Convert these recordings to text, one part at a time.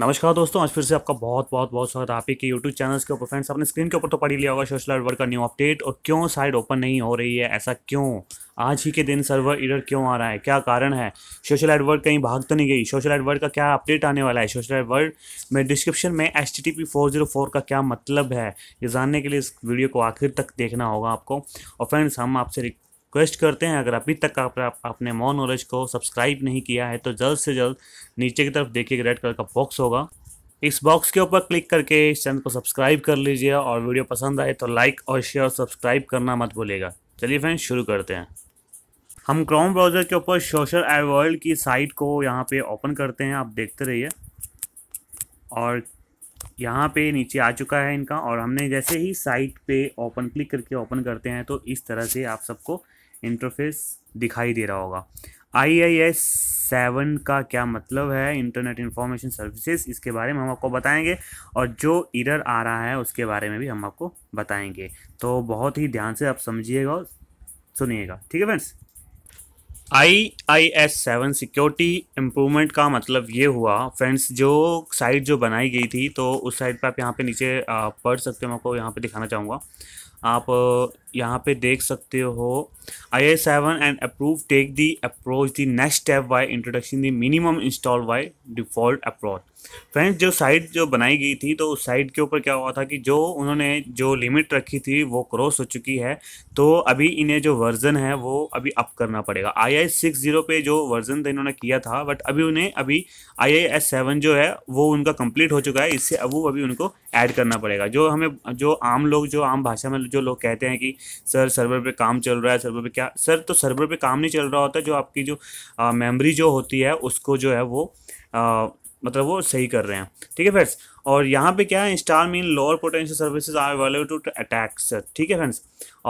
नमस्कार दोस्तों आज फिर से आपका बहुत बहुत बहुत स्वागत है आपके के यूट्यूब चैनल्स के ऊपर फ्रेंड्स आपने स्क्रीन के ऊपर तो पढ़ लिया होगा सोशल सर्वर का न्यू अपडेट और क्यों साइट ओपन नहीं हो रही है ऐसा क्यों आज ही के दिन सर्वर इधर क्यों आ रहा है क्या कारण है सोशल एडवर्ड कहीं भाग तो नहीं गई सोशल एडवर्ड का क्या अपडेट आने वाला है सोशल एडवर्ड में डिस्क्रिप्शन में एच टी का क्या मतलब है ये जानने के लिए इस वीडियो को आखिर तक देखना होगा आपको और फ्रेंड्स हम आपसे रिक्वेस्ट करते हैं अगर अभी तक आप, आप आपने मॉ नॉलेज को सब्सक्राइब नहीं किया है तो जल्द से जल्द नीचे की तरफ देखिए रेड कलर का बॉक्स होगा इस बॉक्स के ऊपर क्लिक करके इस चैनल को सब्सक्राइब कर लीजिए और वीडियो पसंद आए तो लाइक और शेयर और सब्सक्राइब करना मत भूलिएगा चलिए फ्रेंड्स शुरू करते हैं हम क्रोम ब्राउज़र के ऊपर सोशल आई वर्ल्ड की साइट को यहाँ पे ओपन करते हैं आप देखते रहिए और यहाँ पे नीचे आ चुका है इनका और हमने जैसे ही साइट पे ओपन क्लिक करके ओपन करते हैं तो इस तरह से आप सबको इंटरफेस दिखाई दे रहा होगा आई आई एस सेवन का क्या मतलब है इंटरनेट इंफॉर्मेशन सर्विसेज इसके बारे में हम आपको बताएंगे और जो इरर आ रहा है उसके बारे में भी हम आपको बताएंगे तो बहुत ही ध्यान से आप समझिएगा और सुनिएगा ठीक है friends I I S seven security improvement का मतलब ये हुआ फ्रेंड्स जो साइट जो बनाई गई थी तो उस साइट पर आप यहाँ पे नीचे पढ़ सकते हो मैं आपको यहाँ पे दिखाना चाहूँगा आप यहाँ पे देख सकते हो I I seven and approve take the approach the next step by introduction the minimum install by default approach friends जो साइट जो बनाई गई थी तो उस साइट के ऊपर क्या हुआ था कि जो उन्होंने जो लिमिट रखी थी वो क्रॉस हो चुकी है तो अभी इन्हें जो वर्जन है वो अभी अप करना पड़ेगा आई आई सिक्स जीरो पे जो वर्जन था इन्होंने किया था बट अभी उन्हें अभी आई आई एस सेवन जो है वो उनका कंप्लीट हो चुका है इससे अब वो अभी उनको ऐड करना पड़ेगा जो हमें जो आम लोग जो आम भाषा में जो लोग कहते हैं कि सर सर्वर पे काम चल रहा है सर्वर पे क्या सर तो सर्वर पे काम नहीं चल रहा होता जो आपकी जो मेमोरी जो होती है उसको जो है वो आ, मतलब वो सही कर रहे हैं ठीक है फ्रेंड्स और यहाँ पे क्या है install mean lower potential services are available to attack sir ठीक है फ्रेंड्स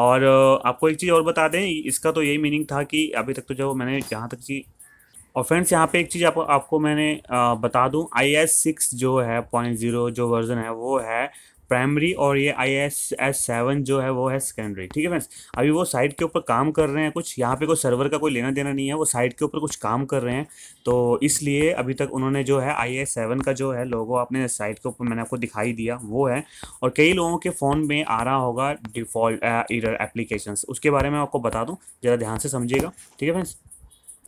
और आपको एक चीज़ और बता दें इसका तो यही मीनिंग था कि अभी तक तो जो मैंने जहाँ तक की और फ्रेंड्स यहाँ पे एक चीज़ आप, आपको मैंने आ, बता दूँ आई एस सिक्स जो है पॉइंट ज़ीरो जो वर्ज़न है वो है प्राइमरी और ये आई एस एस सेवन जो है वो है सेकेंडरी ठीक है फ्रेंड्स अभी वो साइट के ऊपर काम कर रहे हैं कुछ यहाँ पे कोई सर्वर का कोई लेना देना नहीं है वो साइट के ऊपर कुछ काम कर रहे हैं तो इसलिए अभी तक उन्होंने जो है आई एस सेवन का जो है लोगो आपने साइट के ऊपर मैंने आपको दिखाई दिया वो है और कई लोगों के फ़ोन में आ रहा होगा डिफ़ॉल्ट एप्लीकेशन उसके बारे में आपको बता दूँ ज़रा ध्यान से समझिएगा ठीक है फ्रेंड्स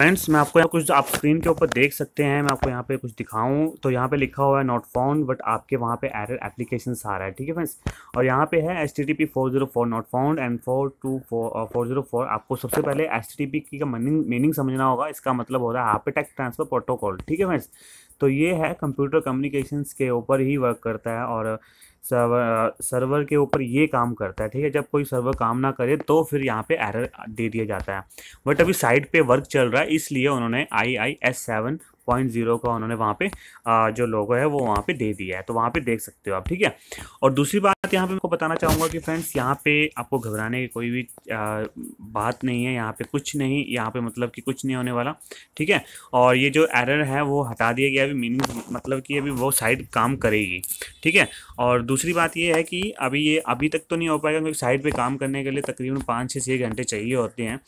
फ्रेंड्स मैं आपको यहाँ कुछ आप स्क्रीन के ऊपर देख सकते हैं मैं आपको यहाँ पे कुछ दिखाऊं तो यहाँ पे लिखा हुआ है नॉट फाउंड बट आपके वहाँ पे एरर एप्लीकेशन आ रहा है ठीक है फ्रेंड्स और यहाँ पे है S T T P four zero four not found and four two four four zero four आपको सबसे पहले एच टी टी पी का मीनिंग समझना होगा इसका मतलब हो रहा है हार्पेटेक्ट ट्रांसफर प्रोटोकॉल ठीक है फ्रेंड्स तो ये है कंप्यूटर कम्युनिकेशंस के ऊपर ही वर्क करता है और सर्वर सर्वर के ऊपर ये काम करता है ठीक है जब कोई सर्वर काम ना करे तो फिर यहाँ पे एरर दे दिया जाता है बट अभी साइट पे वर्क चल रहा है इसलिए उन्होंने I I S seven point zero का उन्होंने वहाँ पे जो लोगो है वो वहाँ पे दे दिया है तो वहाँ पे देख सकते हो आप ठीक है और दूसरी बात यहाँ पे मैं बताना चाहूँगा कि फ्रेंड्स यहाँ पे आपको घबराने की कोई भी बात नहीं है यहाँ पे कुछ नहीं यहाँ पे मतलब कि कुछ नहीं होने वाला ठीक है और ये जो एरर है वो हटा दिया गया अभी मीनिंग मतलब कि अभी वो साइड काम करेगी ठीक है और दूसरी बात ये है कि अभी ये अभी तक तो नहीं हो पाएगा क्योंकि साइड पर काम करने के लिए तकरीबन पाँच छः छः घंटे चाहिए होते हैं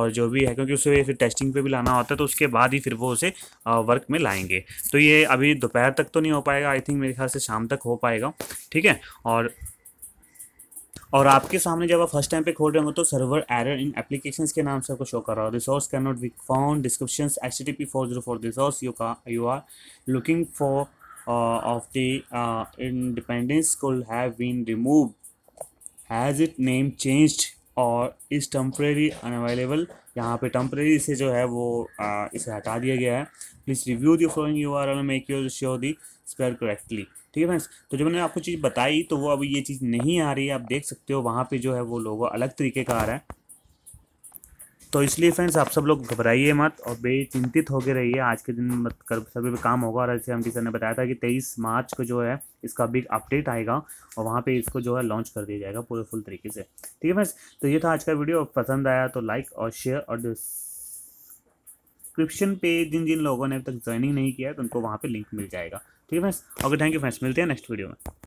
और जो भी है क्योंकि उसे फिर टेस्टिंग पर भी लाना होता है तो उसके बाद ही फिर वो उसे वर्क में लाएंगे तो ये अभी दोपहर तक तो नहीं हो पाएगा आई थिंक मेरे ख्याल से शाम तक हो पाएगा ठीक है और और आपके सामने जब आप फर्स्ट टाइम पे खोल रहे हो तो सर्वर एरर इन एप्लीकेशंस के नाम से आपको शो कर रहा हो resource can not be found description H T P four zero four resource you का you are looking for of the independence could have been remove has it name changed or is temporary unavailable यहाँ पे temporary से जो है वो आ, इसे हटा दिया गया है please review the following U R L make your sure the spare correctly ठीक है फ्रेंड्स तो जो मैंने आपको चीज़ बताई तो वो अब ये चीज़ नहीं आ रही है आप देख सकते हो वहाँ पे जो है वो लोगों अलग तरीके का आ रहा है तो इसलिए फ्रेंड्स आप सब लोग घबराइए मत और बेचिंतित होकर रहिए आज के दिन मत कर सभी पे काम होगा और ऐसे हम सर ने बताया था कि तेईस मार्च को जो है इसका बिग अपडेट आएगा और वहाँ पे इसको जो है लॉन्च कर दिया जाएगा पूरे फुल तरीके से ठीक है फ्रेंड्स तो ये था आज का वीडियो पसंद आया तो लाइक और शेयर और डिस्क्रिप्शन पे जिन जिन लोगों ने अब तक ज्वाइनिंग नहीं किया है तो उनको वहाँ पर लिंक मिल जाएगा ठीक है friends okay thank you friends मिलते हैं नेक्स्ट वीडियो में